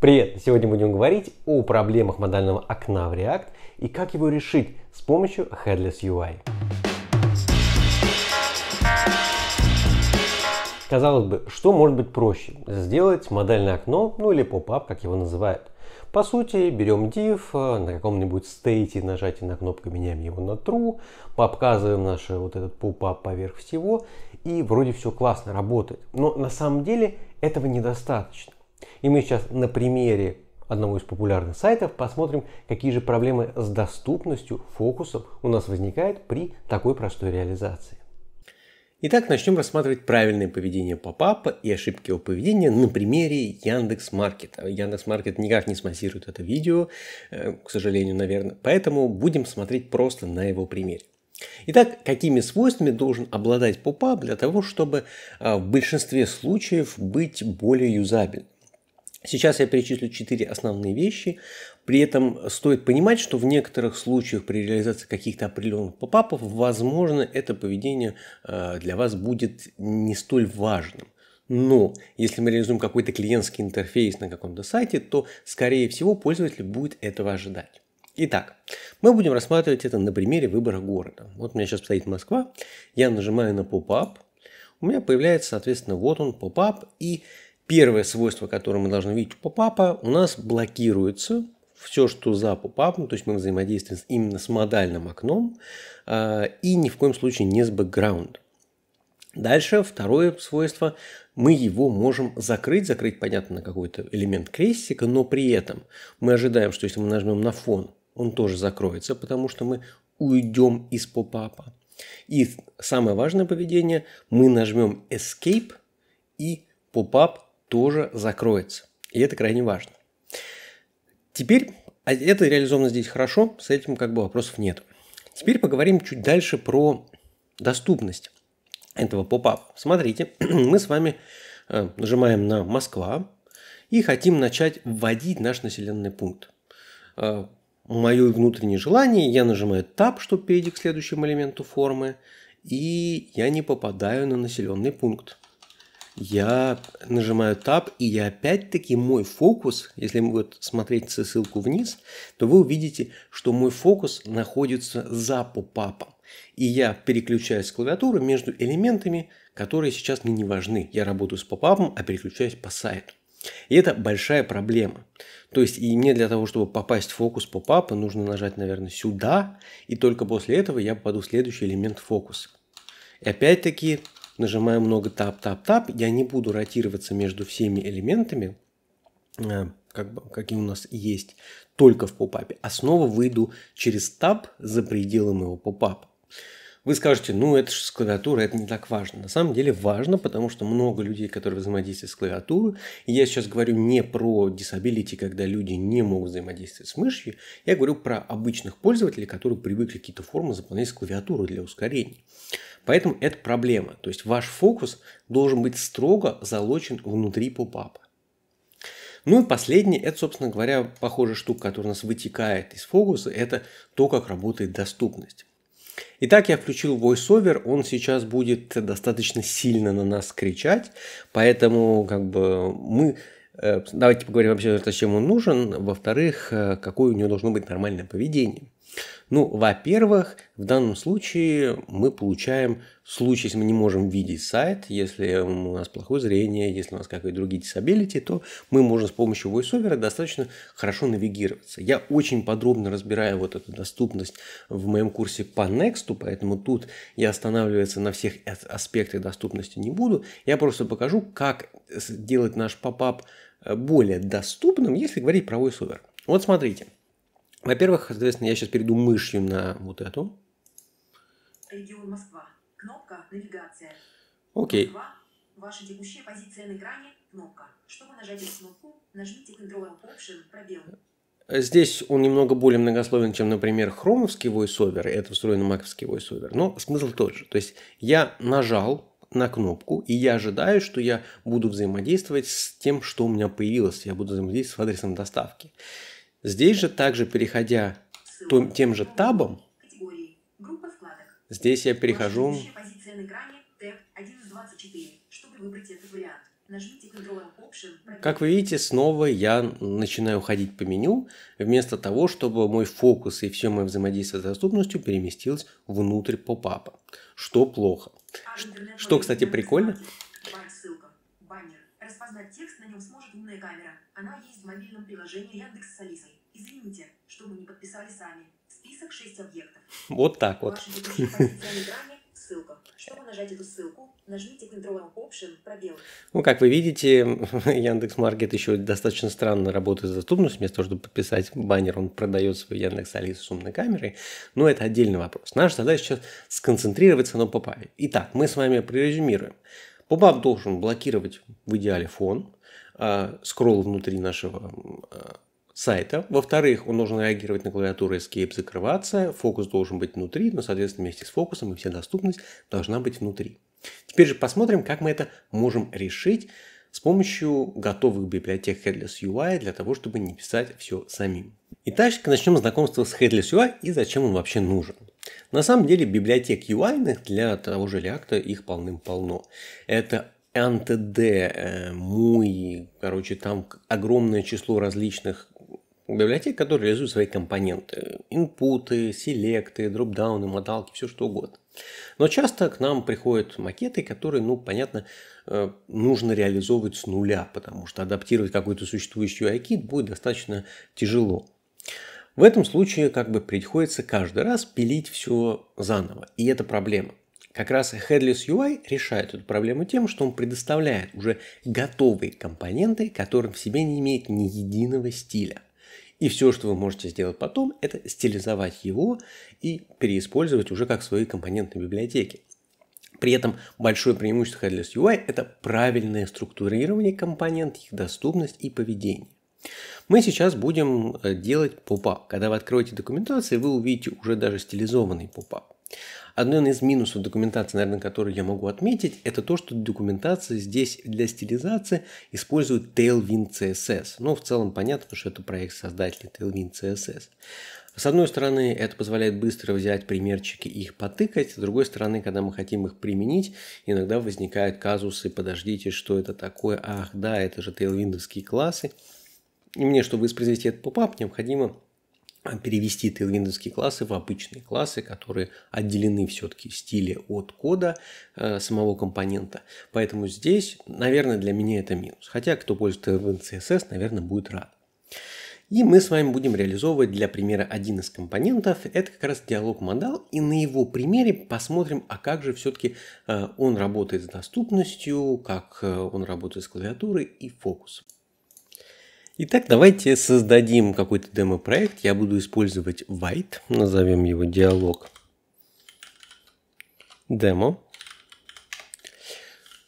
Привет! Сегодня будем говорить о проблемах модального окна в React и как его решить с помощью Headless UI. Казалось бы, что может быть проще? Сделать модальное окно, ну или поп-ап, как его называют. По сути, берем div, э, на каком-нибудь стейте нажатие на кнопку меняем его на true, показываем наш э, вот этот поп-ап поверх всего, и вроде все классно работает. Но на самом деле этого недостаточно. И мы сейчас на примере одного из популярных сайтов посмотрим, какие же проблемы с доступностью фокусов у нас возникают при такой простой реализации. Итак, начнем рассматривать правильное поведение попапа и ошибки его поведения на примере Яндекс.Маркет. Яндекс.Маркет никак не смонтирует это видео, э, к сожалению, наверное, поэтому будем смотреть просто на его примере. Итак, какими свойствами должен обладать попап для того, чтобы а, в большинстве случаев быть более юзабельным? Сейчас я перечислю четыре основные вещи. При этом стоит понимать, что в некоторых случаях при реализации каких-то определенных попапов, возможно, это поведение э, для вас будет не столь важным. Но если мы реализуем какой-то клиентский интерфейс на каком-то сайте, то, скорее всего, пользователь будет этого ожидать. Итак, мы будем рассматривать это на примере выбора города. Вот у меня сейчас стоит Москва, я нажимаю на поп-ап, у меня появляется, соответственно, вот он, поп-ап, и Первое свойство, которое мы должны видеть у попапа, у нас блокируется все, что за попапом, то есть мы взаимодействуем именно с модальным окном а, и ни в коем случае не с бэкграундом. Дальше второе свойство, мы его можем закрыть, закрыть, понятно, на какой-то элемент крестика, но при этом мы ожидаем, что если мы нажмем на фон, он тоже закроется, потому что мы уйдем из попапа. И самое важное поведение, мы нажмем Escape, и попап тоже закроется. И это крайне важно. Теперь, а это реализовано здесь хорошо, с этим как бы вопросов нет. Теперь поговорим чуть дальше про доступность этого поп-апа. Смотрите, мы с вами э, нажимаем на «Москва» и хотим начать вводить наш населенный пункт. Э, Мое внутреннее желание, я нажимаю «Tab», чтобы перейти к следующему элементу формы, и я не попадаю на населенный пункт я нажимаю Tab, и я опять-таки мой фокус, если мы вот смотреть ссылку вниз, то вы увидите, что мой фокус находится за попапом. И я переключаюсь с клавиатуры между элементами, которые сейчас мне не важны. Я работаю с попапом, а переключаюсь по сайту. И это большая проблема. То есть, и мне для того, чтобы попасть в фокус попапа, нужно нажать, наверное, сюда, и только после этого я попаду в следующий элемент фокуса. И опять-таки, нажимаю много тап-тап-тап, я не буду ротироваться между всеми элементами, э, как бы, какие у нас есть, только в попапе, а снова выйду через таб за пределы моего попапа. Вы скажете, ну это же с клавиатуры, это не так важно. На самом деле важно, потому что много людей, которые взаимодействуют с клавиатурой, я сейчас говорю не про disability, когда люди не могут взаимодействовать с мышью, я говорю про обычных пользователей, которые привыкли какие-то формы заполнять с клавиатуры для ускорения. Поэтому это проблема. То есть ваш фокус должен быть строго залочен внутри попапа. Ну и последнее, это, собственно говоря, похожая штука, которая у нас вытекает из фокуса, это то, как работает доступность. Итак, я включил VoiceOver, он сейчас будет достаточно сильно на нас кричать, поэтому как бы мы... Э, давайте поговорим вообще, зачем он нужен, во-вторых, э, какое у него должно быть нормальное поведение. Ну, во-первых, в данном случае мы получаем случай, если мы не можем видеть сайт, если у нас плохое зрение, если у нас какие-то другие disability, то мы можем с помощью voiceover достаточно хорошо навигироваться. Я очень подробно разбираю вот эту доступность в моем курсе по Next, поэтому тут я останавливаться на всех аспектах доступности не буду. Я просто покажу, как сделать наш попап более доступным, если говорить про voiceover. Вот смотрите – во-первых, соответственно, я сейчас перейду мышью на вот эту. Регион Москва. Кнопка «Навигация». Окей. Москва. Ваша текущая позиция на экране. Кнопка. Чтобы нажать эту кнопку, нажмите Ctrl Option пробел. Здесь он немного более многословен, чем, например, хромовский voiceover, это встроенный маковский voiceover, но смысл тот же. То есть я нажал на кнопку, и я ожидаю, что я буду взаимодействовать с тем, что у меня появилось. Я буду взаимодействовать с адресом доставки. Здесь же также, переходя тем же табом, здесь я перехожу... Как вы видите, снова я начинаю ходить по меню, вместо того, чтобы мой фокус и все мое взаимодействие с доступностью переместилось внутрь попапа, что плохо. А что, кстати, прикольно. Баннер. Распознать текст на нем сможет умная камера. Она есть в мобильном приложении Яндекс с Алисой. Извините, что мы не подписали сами. Список 6 объектов. Вот так вот. Ну, как вы видите, Яндекс Маркет еще достаточно странно работает с доступностью. Вместо того, чтобы подписать баннер, он продает свой Яндекс Алису с умной камерой. Но это отдельный вопрос. Наша задача сейчас сконцентрироваться на попаве. Итак, мы с вами пререзюмируем. Попав должен блокировать в идеале фон, а, скролл внутри нашего а, сайта. Во-вторых, он должен реагировать на клавиатуру Escape, закрываться. Фокус должен быть внутри, но, соответственно, вместе с фокусом и вся доступность должна быть внутри. Теперь же посмотрим, как мы это можем решить с помощью готовых библиотек Headless UI для того, чтобы не писать все самим. Итак, начнем знакомство с Headless UI и зачем он вообще нужен. На самом деле библиотек UI для того же React их полным-полно. Это КАНТД, э, МУИ, короче, там огромное число различных библиотек, которые реализуют свои компоненты. Инпуты, селекты, дропдауны, модалки, все что угодно. Но часто к нам приходят макеты, которые, ну, понятно, э, нужно реализовывать с нуля, потому что адаптировать какой-то существующий ui будет достаточно тяжело. В этом случае как бы приходится каждый раз пилить все заново, и это проблема. Как раз Headless UI решает эту проблему тем, что он предоставляет уже готовые компоненты, которые в себе не имеют ни единого стиля. И все, что вы можете сделать потом, это стилизовать его и переиспользовать уже как свои компонентные библиотеки. При этом большое преимущество Headless UI – это правильное структурирование компонентов, их доступность и поведение. Мы сейчас будем э, делать поп-ап. Когда вы откроете документацию, вы увидите уже даже стилизованный поп-ап. Один из минусов документации, наверное, который я могу отметить, это то, что документация здесь для стилизации использует Tailwind CSS. Но ну, в целом понятно, что это проект создателя Tailwind CSS. С одной стороны, это позволяет быстро взять примерчики и их потыкать. С другой стороны, когда мы хотим их применить, иногда возникают казусы «подождите, что это такое? Ах, да, это же Tailwindовские классы». И мне, чтобы воспроизвести этот попап, необходимо перевести tailwindows классы в обычные классы, которые отделены все-таки в стиле от кода э, самого компонента. Поэтому здесь, наверное, для меня это минус. Хотя, кто пользуется Tailwind CSS, наверное, будет рад. И мы с вами будем реализовывать для примера один из компонентов. Это как раз диалог модал. И на его примере посмотрим, а как же все-таки э, он работает с доступностью, как э, он работает с клавиатурой и фокусом. Итак, давайте создадим какой-то демо-проект. Я буду использовать white, назовем его диалог демо.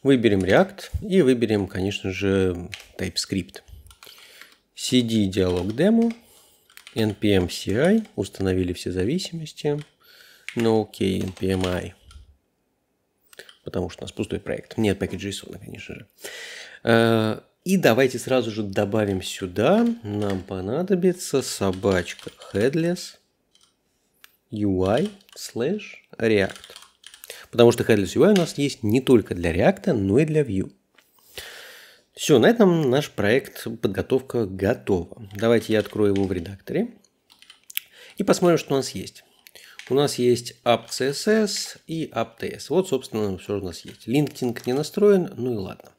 Выберем React и выберем, конечно же, TypeScript. CD диалог демо, npm CI, установили все зависимости, no ok npm i, потому что у нас пустой проект. Нет JSON, конечно же. Э, и давайте сразу же добавим сюда. Нам понадобится собачка headless UI slash React. Потому что headless UI у нас есть не только для React, но и для Vue. Все, на этом наш проект подготовка готова. Давайте я открою его в редакторе и посмотрим, что у нас есть. У нас есть app.css и app.ts. Вот, собственно, все у нас есть. Линкинг не настроен, ну и ладно.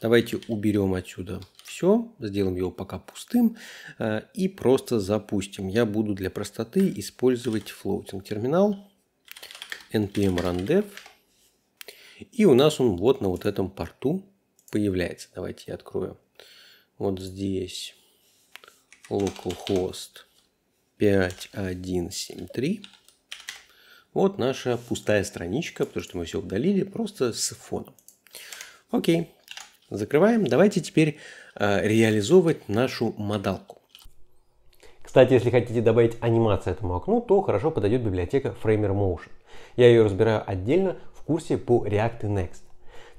Давайте уберем отсюда все, сделаем его пока пустым э, и просто запустим. Я буду для простоты использовать floating терминал npm run dev И у нас он вот на вот этом порту появляется. Давайте я открою. Вот здесь localhost 5173. Вот наша пустая страничка, потому что мы все удалили просто с фоном. Окей, Закрываем. Давайте теперь э, реализовывать нашу модалку. Кстати, если хотите добавить анимацию этому окну, то хорошо подойдет библиотека Framer Motion. Я ее разбираю отдельно в курсе по React и Next.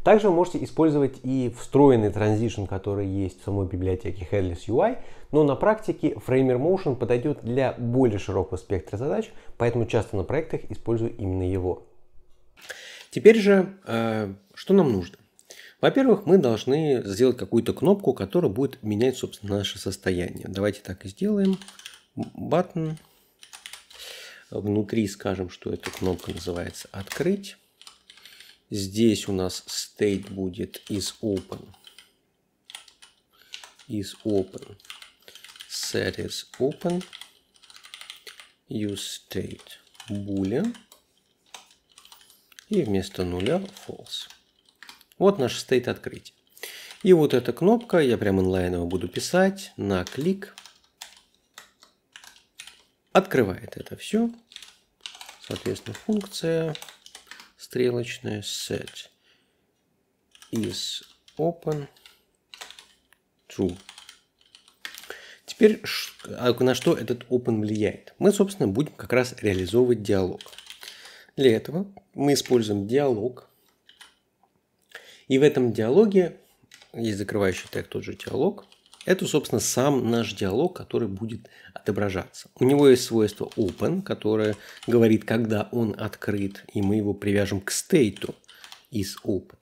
Также вы можете использовать и встроенный транзишн, который есть в самой библиотеке Headless UI, но на практике Framer Motion подойдет для более широкого спектра задач, поэтому часто на проектах использую именно его. Теперь же, э, что нам нужно? Во-первых, мы должны сделать какую-то кнопку, которая будет менять, собственно, наше состояние. Давайте так и сделаем. Button. Внутри скажем, что эта кнопка называется «Открыть». Здесь у нас state будет is open. Is open. Set is open. Use state boolean. И вместо нуля false. Вот наш стейт открытия. И вот эта кнопка, я прям инлайново буду писать, на клик. Открывает это все. Соответственно, функция стрелочная set is open true. Теперь на что этот open влияет? Мы, собственно, будем как раз реализовывать диалог. Для этого мы используем диалог и в этом диалоге есть закрывающий тег, тот же диалог. Это, собственно, сам наш диалог, который будет отображаться. У него есть свойство open, которое говорит, когда он открыт, и мы его привяжем к стейту из open.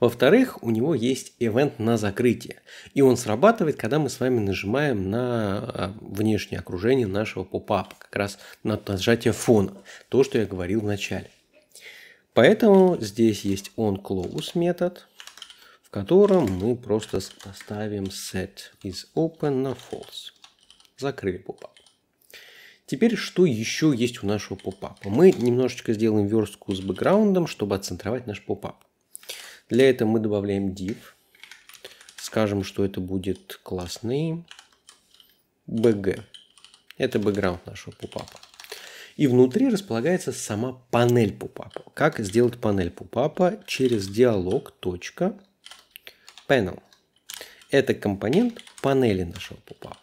Во-вторых, у него есть event на закрытие, и он срабатывает, когда мы с вами нажимаем на а, внешнее окружение нашего попапа, как раз на нажатие фона, то, что я говорил в начале. Поэтому здесь есть onClose метод, в котором мы просто ставим set из open на false. Закрыли попап. Теперь что еще есть у нашего попапа? Мы немножечко сделаем верстку с бэкграундом, чтобы отцентровать наш попап. Для этого мы добавляем div. Скажем, что это будет классный bg. Это бэкграунд нашего попапа. И внутри располагается сама панель пупапа. Как сделать панель пупапа? Через диалог .panel. Это компонент панели нашего пупапа.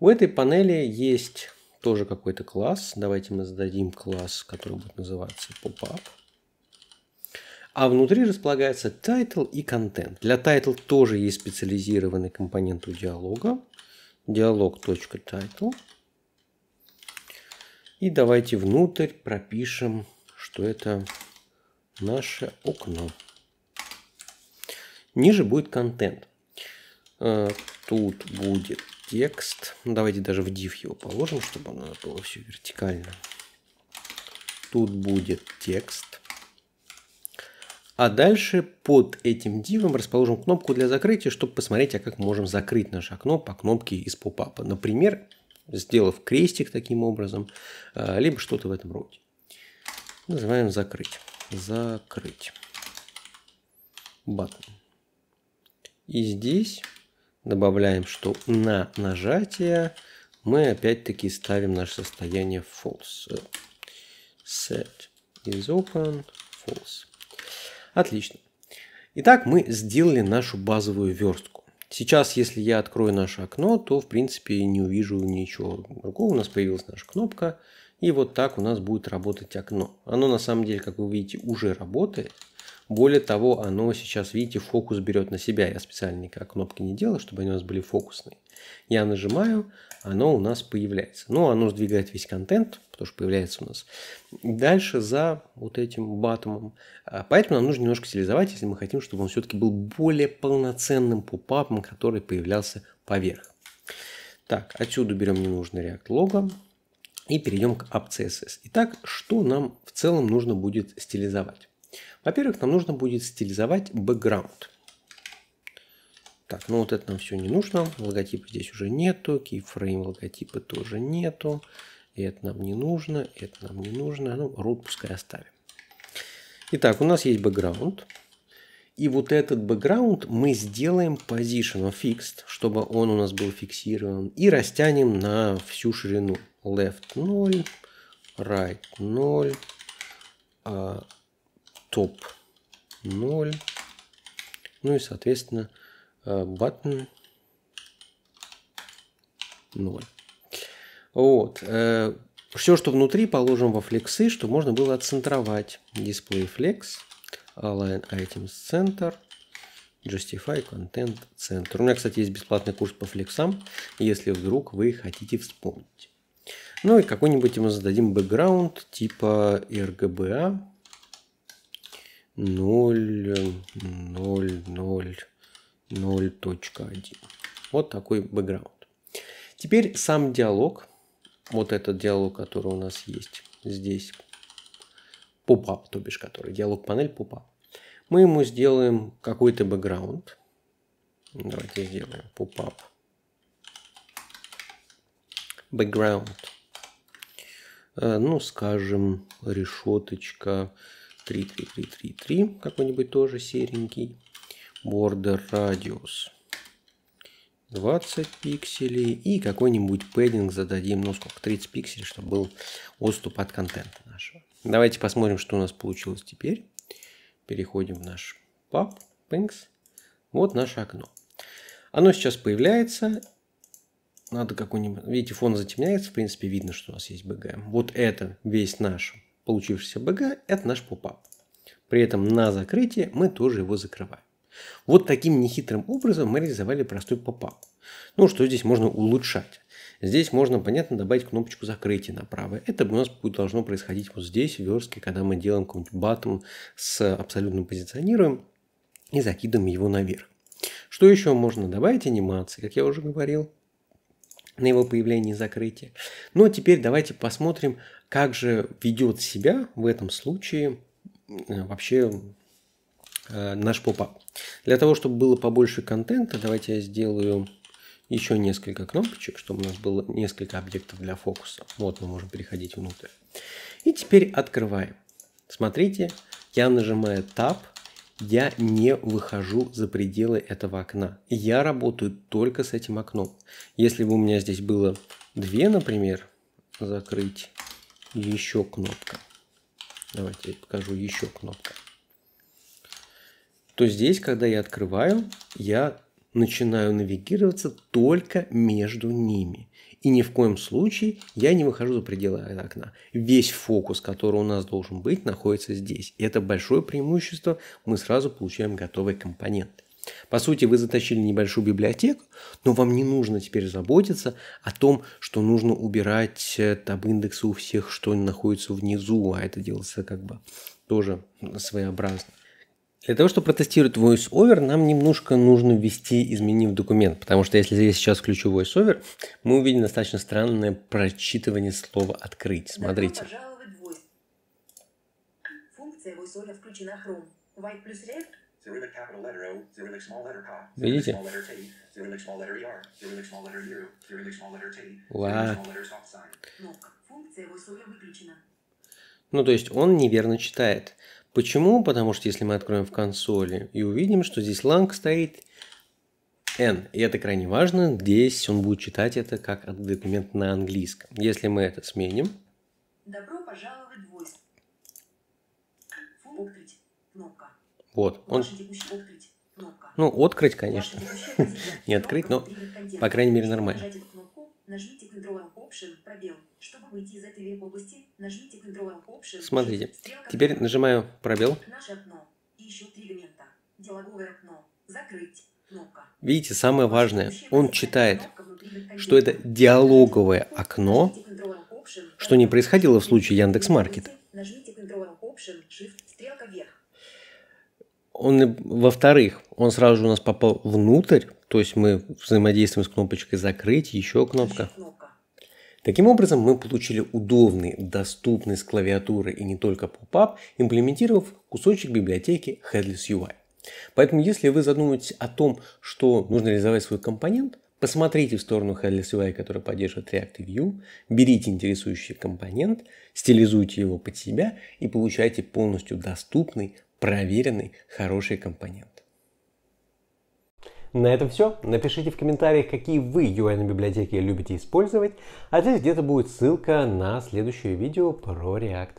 У этой панели есть тоже какой-то класс. Давайте мы зададим класс, который будет называться popup. А внутри располагается title и content. Для title тоже есть специализированный компонент у диалога. Диалог.title. И давайте внутрь пропишем, что это наше окно. Ниже будет контент. Э, тут будет текст. Давайте даже в div его положим, чтобы оно было все вертикально. Тут будет текст. А дальше под этим дивом расположим кнопку для закрытия, чтобы посмотреть, а как можем закрыть наше окно по кнопке из попапа. Например, сделав крестик таким образом, а, либо что-то в этом роде. Называем закрыть. Закрыть. Button. И здесь добавляем, что на нажатие мы опять-таки ставим наше состояние false. Set is open, false. Отлично. Итак, мы сделали нашу базовую верстку. Сейчас, если я открою наше окно, то в принципе не увижу ничего другого. У нас появилась наша кнопка. И вот так у нас будет работать окно. Оно на самом деле, как вы видите, уже работает. Более того, оно сейчас, видите, фокус берет на себя. Я специально никак кнопки не делал, чтобы они у нас были фокусные. Я нажимаю, оно у нас появляется. Но ну, оно сдвигает весь контент, потому что появляется у нас дальше за вот этим батомом. А, поэтому нам нужно немножко стилизовать, если мы хотим, чтобы он все-таки был более полноценным попапом, который появлялся поверх. Так, отсюда берем ненужный React лого и перейдем к App.css. Итак, что нам в целом нужно будет стилизовать? Во-первых, нам нужно будет стилизовать бэкграунд. Так, ну вот это нам все не нужно. Логотипа здесь уже нету. keyframe логотипа тоже нету. Это нам не нужно. Это нам не нужно. Ну, root пускай оставим. Итак, у нас есть бэкграунд. И вот этот бэкграунд мы сделаем position fixed, чтобы он у нас был фиксирован. И растянем на всю ширину. Left 0, right 0, топ 0. Ну и, соответственно, button э, 0. Вот. Э, Все, что внутри, положим во флексы, что можно было отцентровать. Display flex, align items center, justify content center. У меня, кстати, есть бесплатный курс по флексам, если вдруг вы хотите вспомнить. Ну и какой-нибудь ему зададим бэкграунд типа RGBA, 0.0.0.1. Вот такой бэкграунд. Теперь сам диалог. Вот этот диалог, который у нас есть здесь. Поп-ап, то бишь, который. Диалог панель поп-ап. Мы ему сделаем какой-то бэкграунд. Давайте сделаем поп-ап. Бэкграунд. Э, ну, скажем, решеточка 33333 какой-нибудь тоже серенький. Border Radius 20 пикселей. И какой-нибудь пэддинг зададим, ну сколько, 30 пикселей, чтобы был отступ от контента нашего. Давайте посмотрим, что у нас получилось теперь. Переходим в наш пап, пинкс. Вот наше окно. Оно сейчас появляется. Надо какой-нибудь... Видите, фон затемняется. В принципе, видно, что у нас есть BGM. Вот это весь наш получившийся БГ это наш попап. При этом на закрытие мы тоже его закрываем. Вот таким нехитрым образом мы реализовали простой попап. Ну, что здесь можно улучшать? Здесь можно, понятно, добавить кнопочку закрытия направо. Это у нас будет должно происходить вот здесь, в верстке, когда мы делаем какой-нибудь батон с абсолютным позиционируем и закидываем его наверх. Что еще можно добавить? Анимации, как я уже говорил на его появление и закрытие. Ну а теперь давайте посмотрим, как же ведет себя в этом случае э, вообще э, наш попа. Для того, чтобы было побольше контента, давайте я сделаю еще несколько кнопочек, чтобы у нас было несколько объектов для фокуса. Вот мы можем переходить внутрь. И теперь открываем. Смотрите, я нажимаю Tab, я не выхожу за пределы этого окна. Я работаю только с этим окном. Если бы у меня здесь было две, например, закрыть еще кнопка. Давайте я покажу еще кнопка. То здесь, когда я открываю, я начинаю навигироваться только между ними. И ни в коем случае я не выхожу за пределы окна. Весь фокус, который у нас должен быть, находится здесь. И это большое преимущество. Мы сразу получаем готовые компоненты. По сути, вы затащили небольшую библиотеку, но вам не нужно теперь заботиться о том, что нужно убирать э, таб-индексы у всех, что находится внизу, а это делается как бы тоже своеобразно. Для того, чтобы протестировать VoiceOver, нам немножко нужно ввести, изменив документ, потому что если я сейчас включу VoiceOver, мы увидим достаточно странное прочитывание слова «открыть». Смотрите. Видите? E Ла. Ну, то есть он неверно читает. Почему? Потому что если мы откроем в консоли и увидим, что здесь lang стоит n, и это крайне важно, здесь он будет читать это как документ на английском. Если мы это сменим... Добро пожаловать в Кнопка. Вот. Он... Кнопка. Ну, открыть, конечно. Не открыть, но, по крайней мере, нормально. Нажмите выйти из этой веб-области, нажмите Control Option. Смотрите, теперь нажимаю пробел. Наше окно. Ищу три элемента. Деловое окно. Закрыть. Видите, самое важное, он читает, что это диалоговое окно, что не происходило в случае Яндекс Маркет. Он, во-вторых, он сразу же у нас попал внутрь, то есть мы взаимодействуем с кнопочкой «Закрыть», еще кнопка. Таким образом, мы получили удобный, доступный с клавиатуры и не только поп-ап, имплементировав кусочек библиотеки Headless UI. Поэтому, если вы задумываетесь о том, что нужно реализовать свой компонент, посмотрите в сторону Headless UI, который поддерживает React и берите интересующий компонент, стилизуйте его под себя и получайте полностью доступный, проверенный, хороший компонент. На этом все. Напишите в комментариях, какие вы UI на библиотеке любите использовать, а здесь где-то будет ссылка на следующее видео про React.